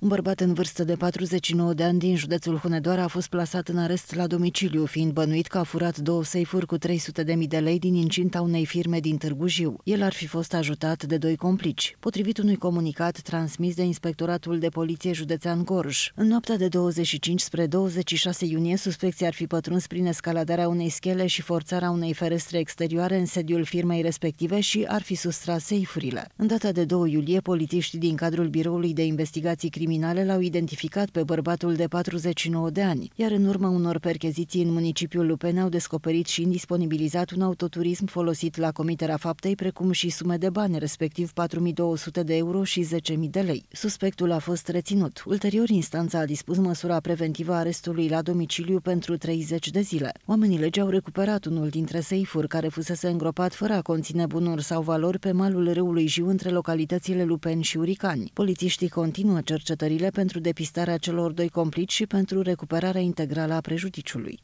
Un bărbat în vârstă de 49 de ani din județul Hunedoara a fost plasat în arest la domiciliu, fiind bănuit că a furat două seifuri cu mii de lei din incinta unei firme din Târgu Jiu. El ar fi fost ajutat de doi complici, potrivit unui comunicat transmis de Inspectoratul de Poliție Județean Gorj. În noaptea de 25 spre 26 iunie, suspecții ar fi pătruns prin escaladarea unei schele și forțarea unei ferestre exterioare în sediul firmei respective și ar fi sustras seifurile. În data de 2 iulie, polițiștii din cadrul Biroului de Investigații Criminale criminale l-au identificat pe bărbatul de 49 de ani, iar în urma unor percheziții în municipiul Lupene au descoperit și indisponibilizat un autoturism folosit la comiterea faptei, precum și sume de bani, respectiv 4200 de euro și 10.000 de lei. Suspectul a fost reținut. Ulterior, instanța a dispus măsura preventivă a arestului la domiciliu pentru 30 de zile. Oamenii legii au recuperat unul dintre seifuri care fusese îngropat fără a conține bunuri sau valori pe malul râului Jiu între localitățile Lupen și Uricani. Polițiștii continuă cercetarea cercetările pentru depistarea celor doi complici și pentru recuperarea integrală a prejudiciului.